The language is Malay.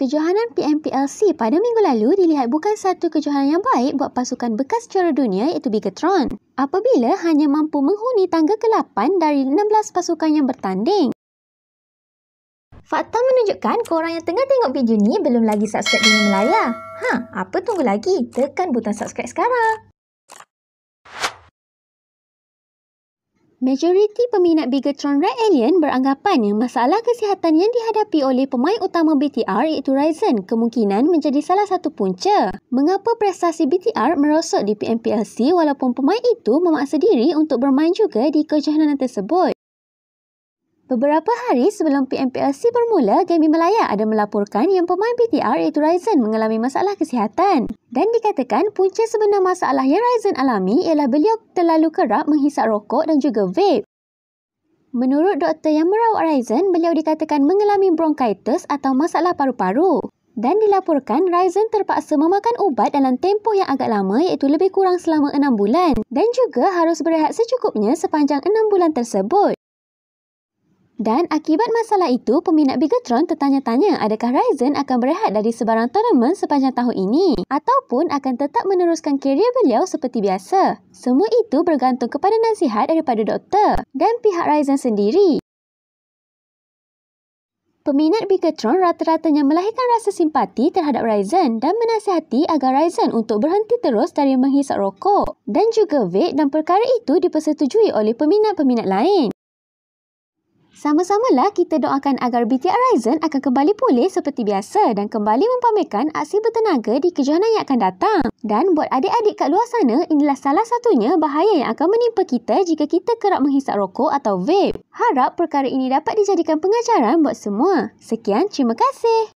Kejohanan PMPLC pada minggu lalu dilihat bukan satu kejohanan yang baik buat pasukan bekas juara dunia iaitu Bigatron apabila hanya mampu menghuni tangga ke-8 dari 16 pasukan yang bertanding. Fakta menunjukkan korang yang tengah tengok video ni belum lagi subscribe Bumi Melaya. Ha, apa tunggu lagi? Tekan butang subscribe sekarang. Majoriti peminat Bigatron Red Alien beranggapan yang masalah kesihatan yang dihadapi oleh pemain utama BTR iaitu Ryzen kemungkinan menjadi salah satu punca. Mengapa prestasi BTR merosot di PMPLC walaupun pemain itu memaksa diri untuk bermain juga di kejohanan tersebut? Beberapa hari sebelum PMPLC bermula, Gaming Malaya ada melaporkan yang pemain BTR iaitu Ryzen mengalami masalah kesihatan. Dan dikatakan punca sebenar masalah yang Ryzen alami ialah beliau terlalu kerap menghisap rokok dan juga vape. Menurut doktor yang merawat Ryzen, beliau dikatakan mengalami bronkitis atau masalah paru-paru. Dan dilaporkan Ryzen terpaksa memakan ubat dalam tempoh yang agak lama iaitu lebih kurang selama 6 bulan dan juga harus berehat secukupnya sepanjang 6 bulan tersebut. Dan akibat masalah itu, peminat Bigatron tertanya-tanya adakah Ryzen akan berehat dari sebarang tournament sepanjang tahun ini ataupun akan tetap meneruskan kerjaya beliau seperti biasa. Semua itu bergantung kepada nasihat daripada doktor dan pihak Ryzen sendiri. Peminat Bigatron rata-ratanya melahirkan rasa simpati terhadap Ryzen dan menasihati agar Ryzen untuk berhenti terus dari menghisap rokok dan juga vape dan perkara itu dipersetujui oleh peminat-peminat lain. Sama-samalah kita doakan agar BTR Ryzen akan kembali pulih seperti biasa dan kembali mempamerkan aksi bertenaga di kejohanan yang akan datang. Dan buat adik-adik kat luar sana, inilah salah satunya bahaya yang akan menimpa kita jika kita kerap menghisap rokok atau vape. Harap perkara ini dapat dijadikan pengajaran buat semua. Sekian, terima kasih.